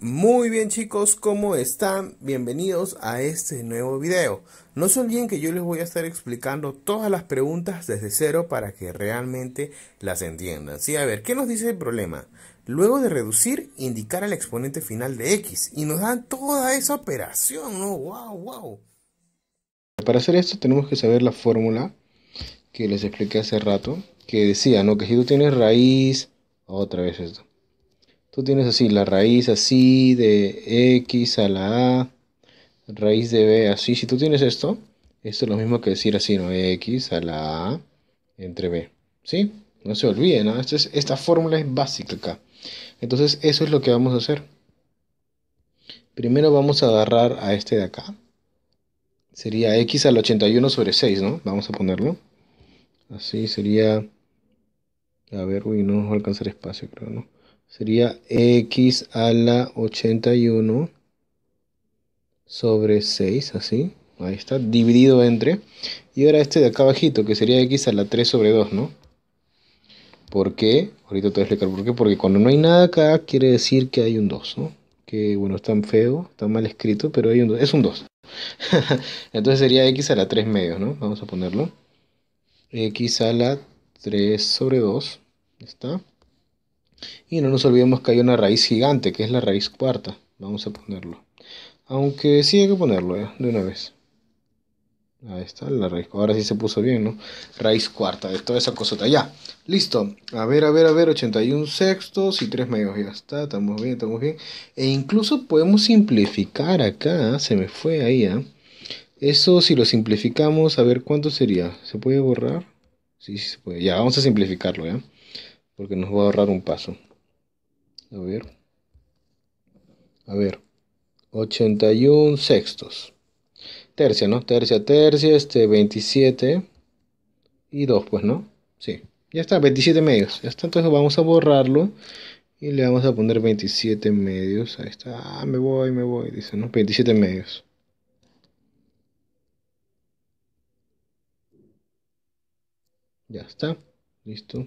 Muy bien chicos, ¿cómo están? Bienvenidos a este nuevo video. No se olviden que yo les voy a estar explicando todas las preguntas desde cero para que realmente las entiendan. Sí, a ver, ¿qué nos dice el problema? Luego de reducir, indicar el exponente final de x y nos dan toda esa operación, ¿no? ¡Wow, wow! Para hacer esto tenemos que saber la fórmula que les expliqué hace rato, que decía, ¿no? Que si tú tienes raíz, otra vez esto tú tienes así la raíz así de x a la a, raíz de b así. Si tú tienes esto, esto es lo mismo que decir así, ¿no? x a la a entre b. ¿Sí? No se olviden, ¿no? Esta, fórmula es básica acá. Entonces eso es lo que vamos a hacer. Primero vamos a agarrar a este de acá. Sería x al 81 sobre 6, ¿no? Vamos a ponerlo. Así sería... A ver, uy, no a alcanzar espacio, creo, ¿no? sería x a la 81 sobre 6, así, ahí está, dividido entre, y ahora este de acá abajito, que sería x a la 3 sobre 2, ¿no? ¿Por qué? Ahorita te voy a explicar por qué, porque cuando no hay nada acá, quiere decir que hay un 2, ¿no? Que, bueno, es tan feo, está mal escrito, pero hay un 2, es un 2. Entonces sería x a la 3 medios, ¿no? Vamos a ponerlo. x a la 3 sobre 2, está. Y no nos olvidemos que hay una raíz gigante, que es la raíz cuarta. Vamos a ponerlo. Aunque sí hay que ponerlo eh, de una vez. Ahí está la raíz. Ahora sí se puso bien, ¿no? Raíz cuarta de toda esa cosota. Ya, listo. A ver, a ver, a ver. 81 sextos y 3 medios. Ya está, estamos bien, estamos bien. E incluso podemos simplificar acá. Se me fue ahí, ¿eh? Eso si lo simplificamos, a ver cuánto sería. ¿Se puede borrar? Sí, se puede. Ya, vamos a simplificarlo, ¿ya? porque nos va a ahorrar un paso. A ver. A ver. 81 sextos. Tercia, ¿no? Tercia, tercia, este 27 y 2, pues, ¿no? Sí. Ya está, 27 medios. Ya está, entonces vamos a borrarlo y le vamos a poner 27 medios. Ahí está, ah, me voy, me voy, dice, ¿no? 27 medios. Ya está, listo.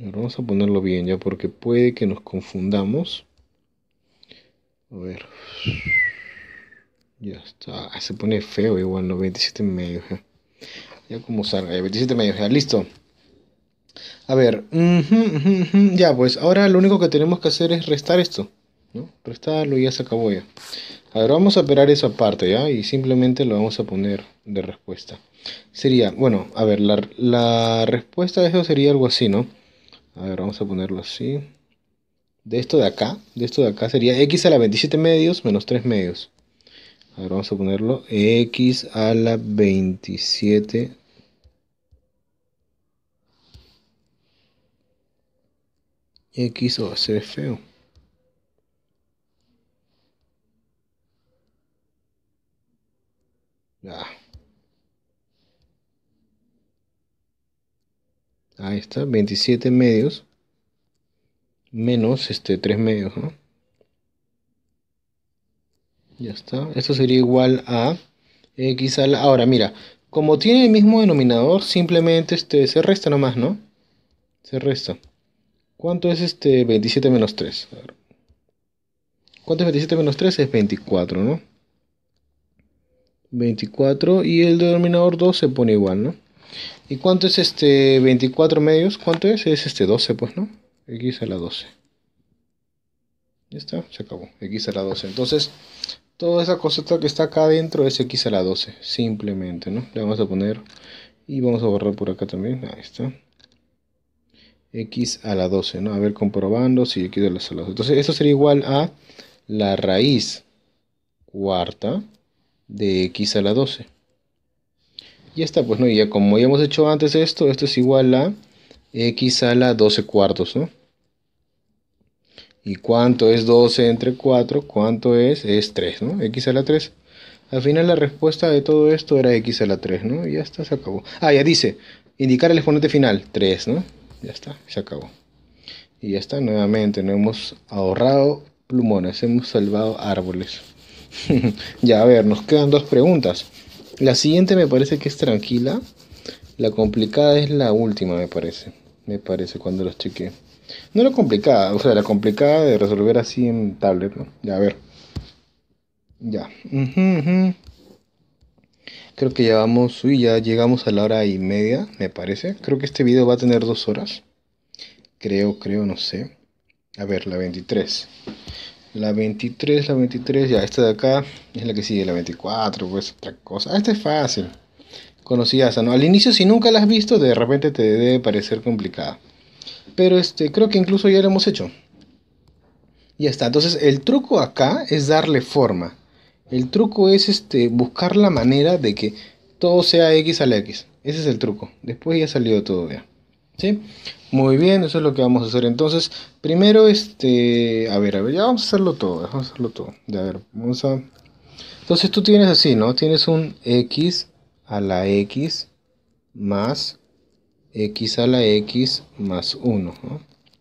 vamos a ponerlo bien ya porque puede que nos confundamos. A ver. Ya está. Ah, se pone feo igual, 97 Ya como salga, 27 medios, ya listo. A ver, ya pues, ahora lo único que tenemos que hacer es restar esto. ¿no? Restarlo y ya se acabó ya. A ver, vamos a operar esa parte ya y simplemente lo vamos a poner de respuesta. Sería, bueno, a ver, la, la respuesta de eso sería algo así, ¿no? A ver, vamos a ponerlo así. De esto de acá, de esto de acá sería x a la 27 medios menos 3 medios. A ver, vamos a ponerlo x a la 27 x o oh, se ve feo. Ah. Ahí está, 27 medios menos este 3 medios, ¿no? Ya está. Esto sería igual a x a Ahora, mira, como tiene el mismo denominador, simplemente este, se resta nomás, ¿no? Se resta. ¿Cuánto es este 27 menos 3? ¿Cuánto es 27 menos 3? Es 24, ¿no? 24 y el denominador 2 se pone igual, ¿no? ¿Y cuánto es este 24 medios? ¿Cuánto es? Es este 12, pues, ¿no? X a la 12. Ya está, se acabó. X a la 12. Entonces, toda esa cosita que está acá adentro es X a la 12. Simplemente, ¿no? Le vamos a poner... Y vamos a borrar por acá también. Ahí está. X a la 12, ¿no? A ver, comprobando si X a la 12. Entonces, esto sería igual a la raíz cuarta de X a la 12. Y está, pues, ¿no? Y ya como ya hemos hecho antes esto, esto es igual a x a la 12 cuartos, ¿no? ¿Y cuánto es 12 entre 4? ¿Cuánto es? Es 3, ¿no? X a la 3. Al final la respuesta de todo esto era x a la 3, ¿no? Y ya está, se acabó. Ah, ya dice, indicar el exponente final, 3, ¿no? Ya está, se acabó. Y ya está, nuevamente, no hemos ahorrado plumones, hemos salvado árboles. ya, a ver, nos quedan dos preguntas. La siguiente me parece que es tranquila. La complicada es la última, me parece. Me parece cuando los cheque No la complicada, o sea, la complicada de resolver así en tablet, ¿no? Ya, a ver. Ya. Creo que ya vamos, uy, ya llegamos a la hora y media, me parece. Creo que este video va a tener dos horas. Creo, creo, no sé. A ver, la 23. La 23, la 23, ya, esta de acá es la que sigue, la 24, pues otra cosa. Esta es fácil. esa ¿no? Al inicio, si nunca la has visto, de repente te debe parecer complicada. Pero este, creo que incluso ya lo hemos hecho. Ya está. Entonces, el truco acá es darle forma. El truco es este, buscar la manera de que todo sea X a la X. Ese es el truco. Después ya salió todo ya. ¿Sí? Muy bien, eso es lo que vamos a hacer. Entonces, primero, este, a ver, a ver, ya vamos a hacerlo todo, vamos a hacerlo todo. Ya, ver, vamos Entonces tú tienes así, ¿no? Tienes un x a la x más x a la x más 1,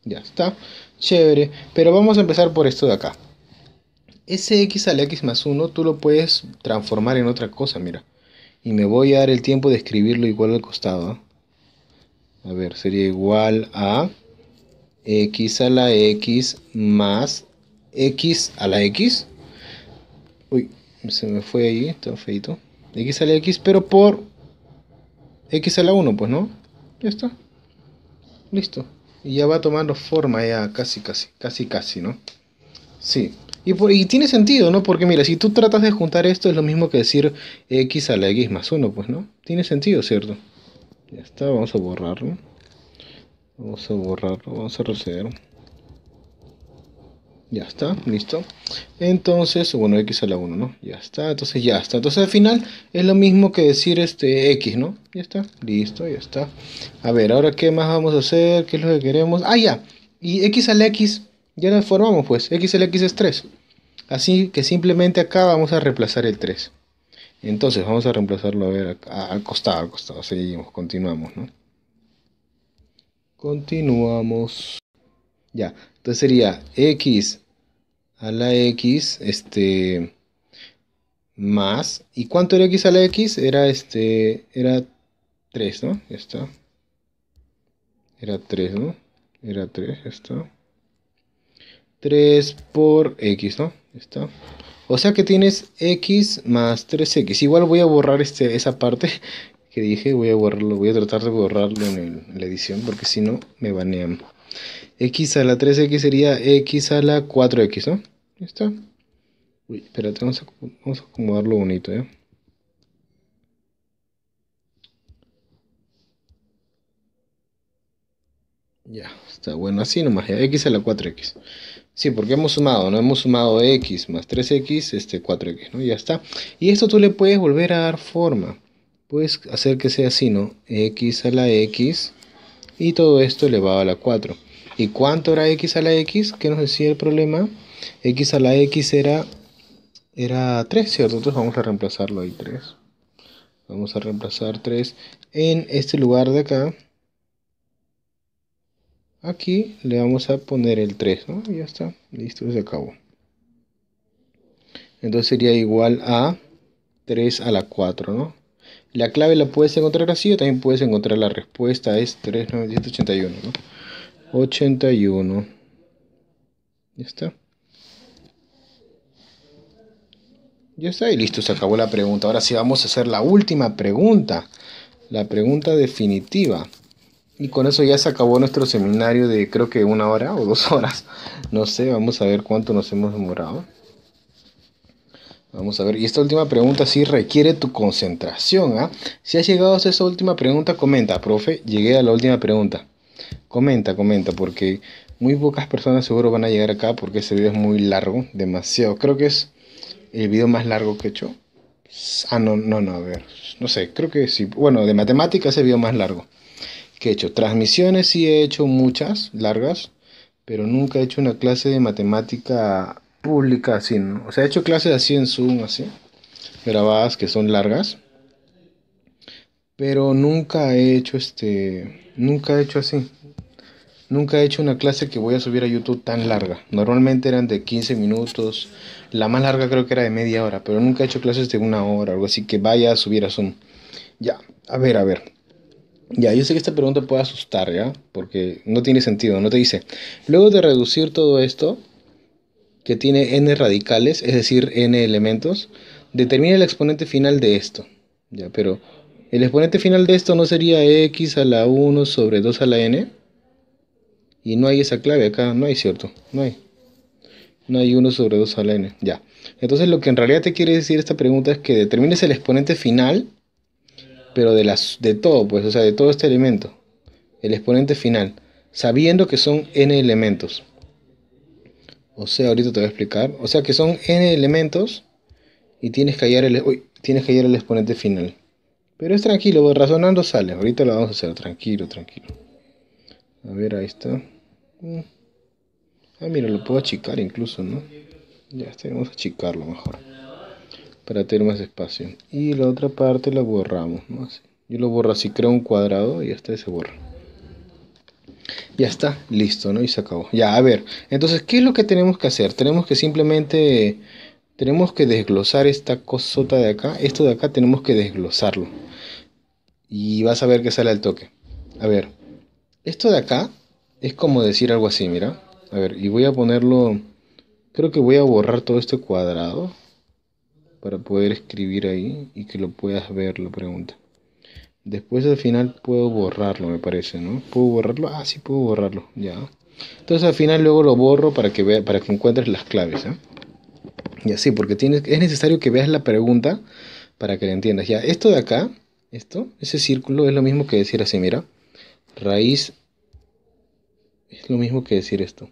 Ya está, chévere. Pero vamos a empezar por esto de acá. Ese x a la x más 1 tú lo puedes transformar en otra cosa, mira. Y me voy a dar el tiempo de escribirlo igual al costado, a ver, sería igual a x a la x más x a la x. Uy, se me fue ahí, está feito. x a la x, pero por x a la 1, pues no. Ya está. Listo. Y ya va tomando forma ya casi, casi, casi, casi, ¿no? Sí. Y, y tiene sentido, ¿no? Porque mira, si tú tratas de juntar esto es lo mismo que decir x a la x más 1, pues no. Tiene sentido, ¿cierto? Ya está, vamos a borrarlo. Vamos a borrarlo, vamos a receder. Ya está, listo. Entonces, bueno, x a la 1, ¿no? Ya está, entonces ya está. Entonces al final es lo mismo que decir este x, ¿no? Ya está, listo, ya está. A ver, ahora qué más vamos a hacer, qué es lo que queremos. Ah, ya. Y x a la x, ya nos formamos pues. x a x es 3. Así que simplemente acá vamos a reemplazar el 3. Entonces vamos a reemplazarlo a ver al costado, al costado. Seguimos, continuamos, ¿no? Continuamos. Ya, entonces sería x a la x, este, más. ¿Y cuánto era x a la x? Era este, era 3, ¿no? Ya está. Era 3, ¿no? Era 3, ya está. 3 por x, ¿no? Ya está. O sea que tienes x más 3x. Igual voy a borrar este, esa parte que dije. Voy a borrarlo. Voy a tratar de borrarlo en, la edición. Porque si no, me banean. x a la 3x sería x a la 4x, ¿no? ¿Ya está? Uy, espérate, vamos a, acomodarlo bonito, ¿eh? Ya, está bueno, así nomás, ya, x a la 4x. Sí, porque hemos sumado, ¿no? Hemos sumado x más 3x, este 4x, ¿no? Ya está. Y esto tú le puedes volver a dar forma. Puedes hacer que sea así, ¿no? x a la x y todo esto elevado a la 4. ¿Y cuánto era x a la x? ¿Qué nos decía el problema? x a la x era, era 3, ¿cierto? Entonces vamos a reemplazarlo ahí 3. Vamos a reemplazar 3 en este lugar de acá. Aquí le vamos a poner el 3, ¿no? Ya está, listo, se acabó. Entonces sería igual a 3 a la 4, ¿no? La clave la puedes encontrar así o también puedes encontrar la respuesta, es 3,981, ¿no? 81. Ya está. Ya está y listo, se acabó la pregunta. Ahora sí vamos a hacer la última pregunta, la pregunta definitiva. Y con eso ya se acabó nuestro seminario de creo que una hora o dos horas. No sé, vamos a ver cuánto nos hemos demorado. Vamos a ver, y esta última pregunta sí requiere tu concentración. ¿ah? Si has llegado a esa última pregunta, comenta, profe, llegué a la última pregunta. Comenta, comenta, porque muy pocas personas seguro van a llegar acá porque ese video es muy largo, demasiado. Creo que es el video más largo que he hecho. Ah, no, no, no, a ver, no sé, creo que sí. Bueno, de matemáticas es el video más largo que he hecho transmisiones sí he hecho muchas, largas, pero nunca he hecho una clase de matemática pública así, O sea, he hecho clases así en Zoom, así, grabadas que son largas, pero nunca he hecho este, nunca he hecho así. Nunca he hecho una clase que voy a subir a YouTube tan larga. Normalmente eran de 15 minutos. La más larga creo que era de media hora. Pero nunca he hecho clases de una hora. Algo así que vaya a subir a Zoom. Ya. A ver, a ver. Ya, yo sé que esta pregunta puede asustar, ¿ya? Porque no tiene sentido, no te dice. Luego de reducir todo esto, que tiene n radicales, es decir, n elementos, determina el exponente final de esto. Ya, pero el exponente final de esto no sería x a la 1 sobre 2 a la n. Y no hay esa clave acá, no hay, ¿cierto? No hay. No hay 1 sobre 2 a la n. Ya. Entonces lo que en realidad te quiere decir esta pregunta es que determines el exponente final pero de, las, de todo, pues, o sea, de todo este elemento, el exponente final, sabiendo que son n elementos. O sea, ahorita te voy a explicar. O sea, que son n elementos y tienes que hallar el, uy, tienes que hallar el exponente final. Pero es tranquilo, pues, razonando sale. Ahorita lo vamos a hacer, tranquilo, tranquilo. A ver, ahí está. Mm. Ah, mira, lo puedo achicar incluso, ¿no? Ya, tenemos este, a achicarlo mejor para tener más espacio. Y la otra parte la borramos, Yo lo borro así, creo un cuadrado y hasta se borra. Ya está, listo, ¿no? Y se acabó. Ya, a ver, entonces, ¿qué es lo que tenemos que hacer? Tenemos que simplemente, tenemos que desglosar esta cosota de acá, esto de acá tenemos que desglosarlo. Y vas a ver que sale al toque. A ver, esto de acá es como decir algo así, mira. A ver, y voy a ponerlo, creo que voy a borrar todo este cuadrado para poder escribir ahí y que lo puedas ver la pregunta. Después al final puedo borrarlo, me parece, ¿no? ¿Puedo borrarlo? Ah, sí, puedo borrarlo, ya. Entonces al final luego lo borro para que, vea, para que encuentres las claves, ¿eh? Y así, porque tienes, es necesario que veas la pregunta para que la entiendas. Ya, esto de acá, esto, ese círculo es lo mismo que decir así, mira, raíz, es lo mismo que decir esto,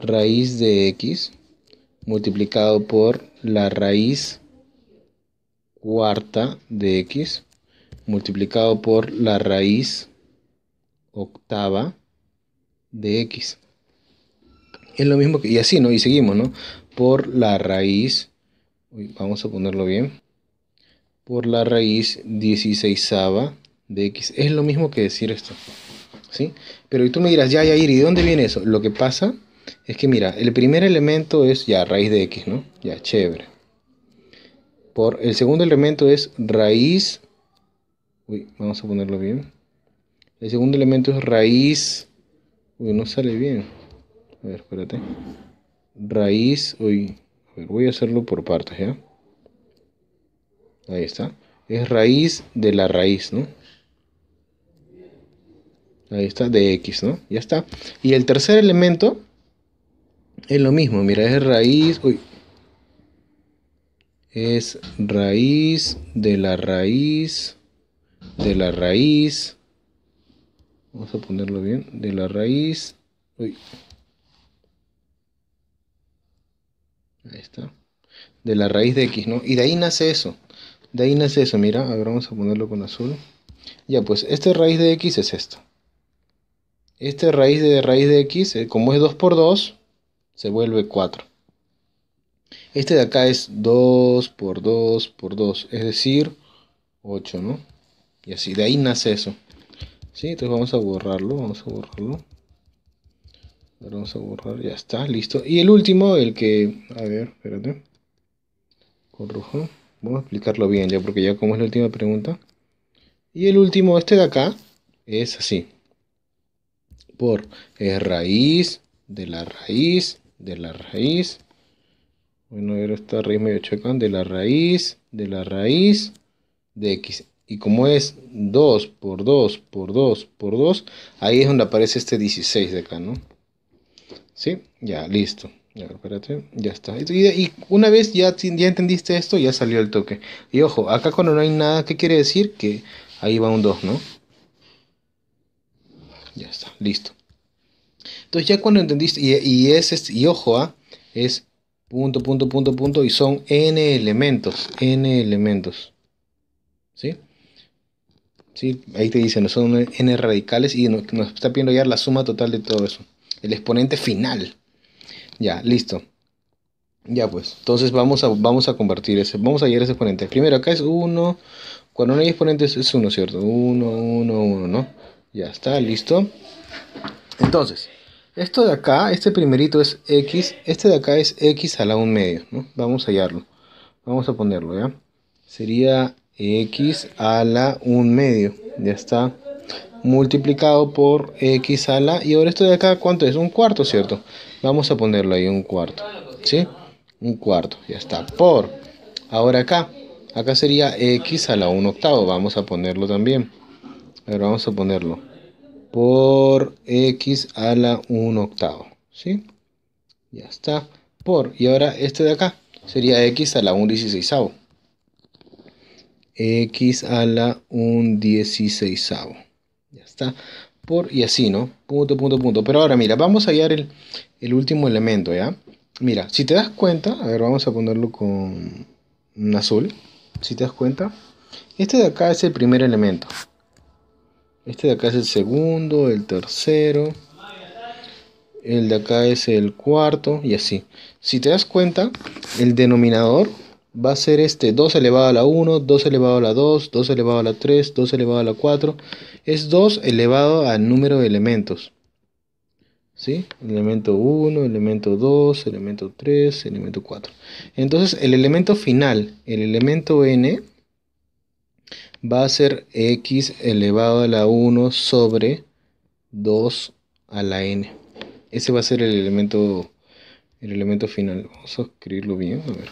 raíz de x multiplicado por la raíz cuarta de x multiplicado por la raíz octava de x. Es lo mismo que, y así, ¿no? Y seguimos, ¿no? Por la raíz, vamos a ponerlo bien, por la raíz dieciséisava de x. Es lo mismo que decir esto, ¿sí? Pero tú me dirás, ya, ya, ¿y dónde viene eso? Lo que pasa es que mira, el primer elemento es ya raíz de x, ¿no? Ya, chévere. Por, el segundo elemento es raíz. Uy, vamos a ponerlo bien. El segundo elemento es raíz. Uy, no sale bien. A ver, espérate. Raíz. Uy, a ver, voy a hacerlo por partes, ¿ya? Ahí está. Es raíz de la raíz, ¿no? Ahí está, de x, ¿no? Ya está. Y el tercer elemento es lo mismo, mira, es raíz, uy, es raíz de la raíz de la raíz, vamos a ponerlo bien, de la raíz, uy, ahí está, de la raíz de x, ¿no? Y de ahí nace eso, de ahí nace eso, mira, ahora vamos a ponerlo con azul, ya pues, este raíz de x es esto, este raíz de raíz de x, eh, como es 2 por 2, se vuelve 4. Este de acá es 2 por 2 por 2, es decir, 8, ¿no? Y así, de ahí nace eso. ¿Sí? Entonces vamos a borrarlo, vamos a borrarlo. vamos a borrar, ya está, listo. Y el último, el que, a ver, espérate, Con rojo, Vamos a explicarlo bien ya, porque ya como es la última pregunta. Y el último, este de acá, es así. Por raíz de la raíz de la raíz. Bueno, era esta raíz medio chocan de la raíz, de la raíz de x. Y como es 2 por 2 por 2 por 2, ahí es donde aparece este 16 de acá, ¿no? ¿Sí? Ya, listo. Ya, espérate, ya está. Y, una vez ya, ya entendiste esto, ya salió el toque. Y ojo, acá cuando no hay nada, ¿qué quiere decir? Que ahí va un 2, ¿no? Ya está, listo. Entonces ya cuando entendiste, y, es, este, y ojo, a ¿ah? es punto, punto, punto, punto, y son n elementos, n elementos. ¿Sí? ¿Sí? Ahí te dicen, son n radicales y nos, está pidiendo ya la suma total de todo eso. El exponente final. Ya, listo. Ya pues, entonces vamos a, vamos a convertir ese, vamos a hallar ese exponente. Primero acá es 1, cuando no hay exponentes es 1, ¿cierto? 1, 1, 1, ¿no? Ya está, listo. Entonces, esto de acá, este primerito es x, este de acá es x a la 1 medio, ¿no? Vamos a hallarlo. Vamos a ponerlo, ¿ya? Sería x a la 1 medio, ya está multiplicado por x a la... Y ahora esto de acá, ¿cuánto es? Un cuarto, ¿cierto? Vamos a ponerlo ahí, un cuarto, ¿sí? Un cuarto, ya está, por... Ahora acá, acá sería x a la 1 octavo, vamos a ponerlo también. A ver, vamos a ponerlo por x a la 1 octavo. ¿Sí? Ya está. Por. Y ahora este de acá sería x a la 1 dieciséisavo. x a la 1 dieciséisavo. Ya está. Por y así, ¿no? Punto, punto, punto. Pero ahora mira, vamos a hallar el, el último elemento, ¿ya? Mira, si te das cuenta, a ver, vamos a ponerlo con un azul. Si te das cuenta, este de acá es el primer elemento. Este de acá es el segundo, el tercero. El de acá es el cuarto y así. Si te das cuenta, el denominador va a ser este 2 elevado a la 1, 2 elevado a la 2, 2 elevado a la 3, 2 elevado a la 4. Es 2 elevado al número de elementos. ¿Sí? Elemento 1, elemento 2, elemento 3, elemento 4. Entonces el elemento final, el elemento n, va a ser x elevado a la 1 sobre 2 a la n. Ese va a ser el elemento, el elemento final. Vamos a escribirlo bien, a ver.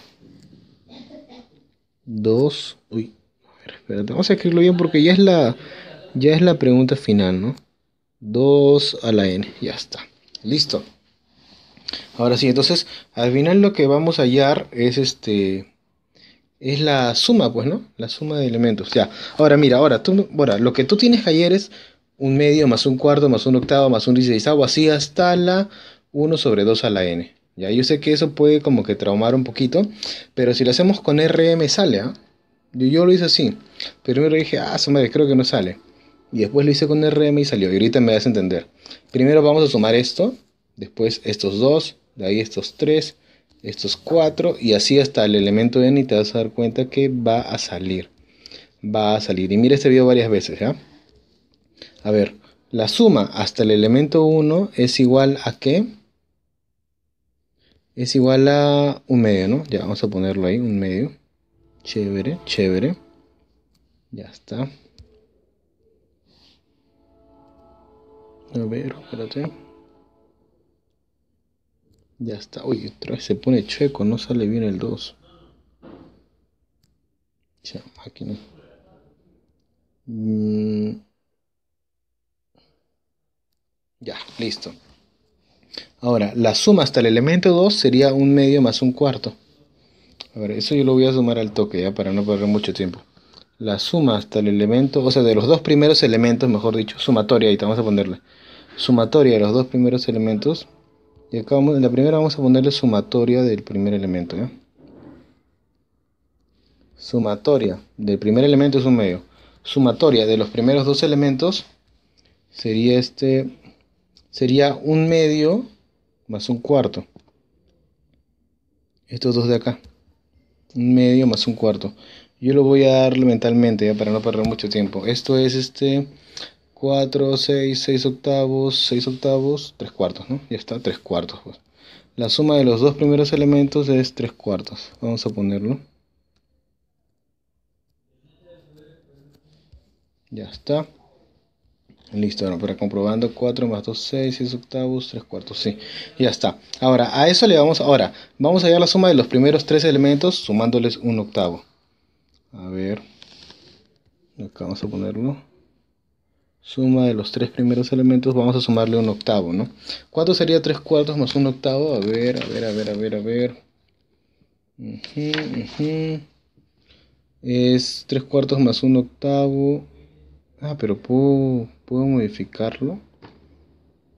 2, uy, a ver, espérate. Vamos a escribirlo bien porque ya es la, ya es la pregunta final, ¿no? 2 a la n, ya está. Listo. Ahora sí, entonces, al final lo que vamos a hallar es este es la suma, pues, ¿no? La suma de elementos. Ya. Ahora, mira, ahora, tú, ahora, lo que tú tienes ayer es un medio más un cuarto más un octavo más un dieciséisavo, así hasta la 1 sobre 2 a la n. Ya, yo sé que eso puede como que traumar un poquito, pero si lo hacemos con RM sale, ¿ah? Yo, lo hice así. Primero dije, ah, su madre, creo que no sale. Y después lo hice con RM y salió. Y ahorita me vas a entender. Primero vamos a sumar esto, después estos dos, de ahí estos tres, estos cuatro y así hasta el elemento n y te vas a dar cuenta que va a salir va a salir y mira este video varias veces ¿ya? a ver la suma hasta el elemento 1 es igual a qué es igual a un medio no ya vamos a ponerlo ahí un medio chévere chévere ya está a ver espérate ya está. Uy, otra vez se pone chueco, no sale bien el 2. Ya, mm. Ya, listo. Ahora, la suma hasta el elemento 2 sería un medio más un cuarto. A ver, eso yo lo voy a sumar al toque, ya, para no perder mucho tiempo. La suma hasta el elemento, o sea, de los dos primeros elementos, mejor dicho, sumatoria, ahí vamos a ponerle. Sumatoria de los dos primeros elementos y acá en la primera vamos a ponerle sumatoria del primer elemento. Sumatoria del primer elemento es un medio. Sumatoria de los primeros dos elementos sería este sería un medio más un cuarto. Estos dos de acá. Un medio más un cuarto. Yo lo voy a dar mentalmente ya para no perder mucho tiempo. Esto es este 4, 6, 6 octavos, 6 octavos, 3 cuartos, ¿no? Ya está, 3 cuartos. Pues. La suma de los dos primeros elementos es 3 cuartos. Vamos a ponerlo. Ya está. Listo, ahora para comprobando 4 más 2, 6, 6 octavos, 3 cuartos, sí, ya está. Ahora, a eso le vamos, ahora, vamos a hallar la suma de los primeros 3 elementos sumándoles un octavo. A ver, acá vamos a ponerlo suma de los tres primeros elementos, vamos a sumarle un octavo, ¿no? ¿Cuánto sería tres cuartos más un octavo? A ver, a ver, a ver, a ver, a ver. Es tres cuartos más un octavo. Ah, pero puedo, puedo modificarlo.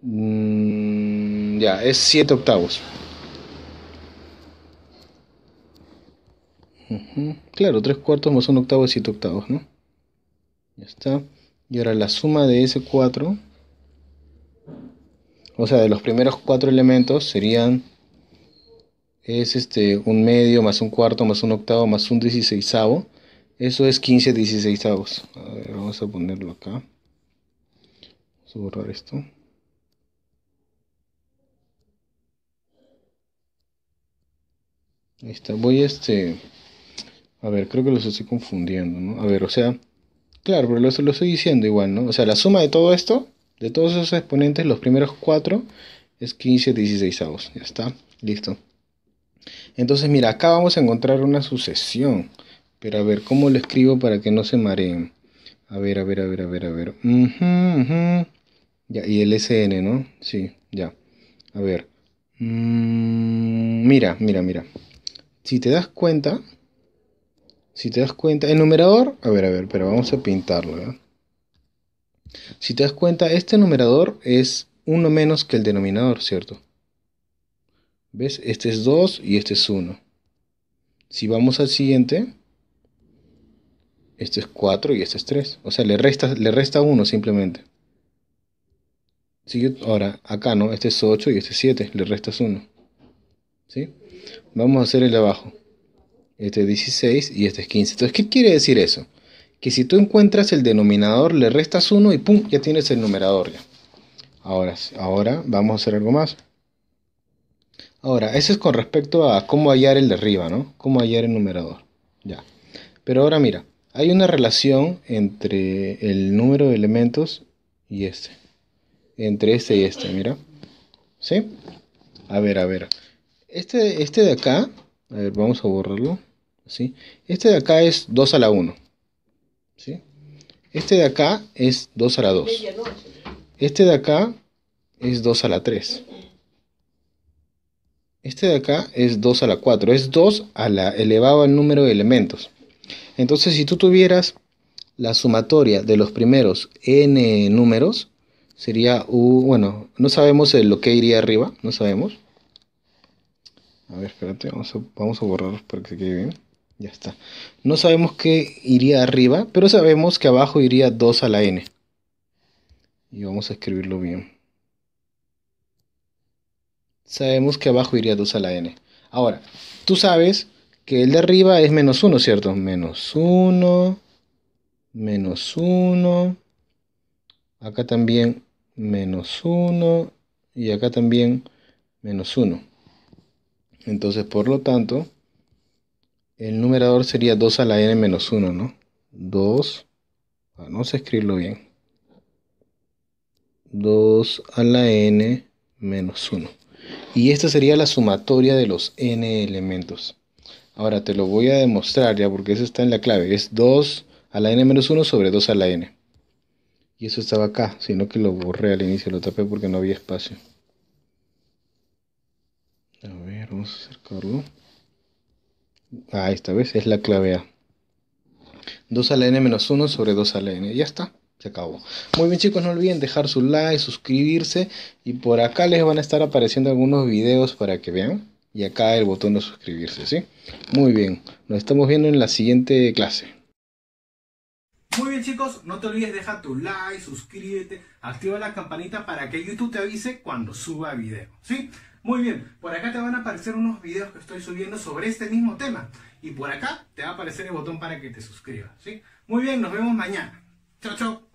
Mm, ya, es siete octavos. Claro, tres cuartos más un octavo es siete octavos, ¿no? Ya está. Y ahora la suma de ese 4, o sea, de los primeros 4 elementos serían, es este, un medio más un cuarto más un octavo más un dieciséisavo. Eso es 15 dieciséisavos. A ver, vamos a ponerlo acá. Vamos a borrar esto. Ahí está. Voy a este... A ver, creo que los estoy confundiendo, ¿no? A ver, o sea, Claro, pero lo, lo estoy diciendo igual, ¿no? O sea, la suma de todo esto, de todos esos exponentes, los primeros cuatro, es 15 16 avos. Ya está, listo. Entonces, mira, acá vamos a encontrar una sucesión. Pero a ver, ¿cómo lo escribo para que no se mareen? A ver, a ver, a ver, a ver, a ver. Ya, y el SN, ¿no? Sí, ya. A ver. Mm, mira, mira, mira. Si te das cuenta, si te das cuenta, el numerador, a ver, a ver, pero vamos a pintarlo. ¿eh? Si te das cuenta, este numerador es uno menos que el denominador, ¿cierto? ¿Ves? Este es 2 y este es 1. Si vamos al siguiente, este es 4 y este es 3. O sea, le resta, le resta 1 simplemente. Si ahora, acá no, este es 8 y este es 7, le restas 1. ¿Sí? Vamos a hacer el de abajo este es 16 y este es 15. Entonces, ¿qué quiere decir eso? Que si tú encuentras el denominador, le restas 1 y ¡pum! ya tienes el numerador Ahora, ahora vamos a hacer algo más. Ahora, eso es con respecto a cómo hallar el de arriba, ¿no? Cómo hallar el numerador. Ya. Pero ahora mira, hay una relación entre el número de elementos y este. Entre este y este, mira. ¿Sí? A ver, a ver. Este, este de acá, a ver, vamos a borrarlo. Este de acá es 2 a la 1. Este de acá es 2 a la 2. Este de acá es 2 a la 3. Este de acá es 2 a la 4. Es 2 a la elevado al número de elementos. Entonces, si tú tuvieras la sumatoria de los primeros n números, sería u, bueno, no sabemos lo que iría arriba, no sabemos. A ver, espérate, vamos a, vamos borrar para que se quede bien. Ya está. No sabemos qué iría arriba, pero sabemos que abajo iría 2 a la n. Y vamos a escribirlo bien. Sabemos que abajo iría 2 a la n. Ahora, tú sabes que el de arriba es menos 1, ¿cierto? Menos 1, menos 1. Acá también menos 1. Y acá también menos 1. Entonces, por lo tanto, el numerador sería 2 a la n menos 1, ¿no? 2, no a escribirlo bien. 2 a la n menos 1. Y esta sería la sumatoria de los n elementos. Ahora te lo voy a demostrar ya porque eso está en la clave. Es 2 a la n menos 1 sobre 2 a la n. Y eso estaba acá, sino que lo borré al inicio, lo tapé porque no había espacio. A ver, vamos a acercarlo. Ah, esta vez es la clave A. 2 a la n menos 1 sobre 2 a la n. Ya está, se acabó. Muy bien chicos, no olviden dejar su like, suscribirse y por acá les van a estar apareciendo algunos videos para que vean. Y acá el botón de suscribirse, ¿sí? Muy bien, nos estamos viendo en la siguiente clase. Muy bien chicos, no te olvides dejar tu like, suscríbete, activa la campanita para que YouTube te avise cuando suba video, ¿sí? Muy bien, por acá te van a aparecer unos videos que estoy subiendo sobre este mismo tema. Y por acá te va a aparecer el botón para que te suscribas. ¿sí? Muy bien, nos vemos mañana. Chao, chao.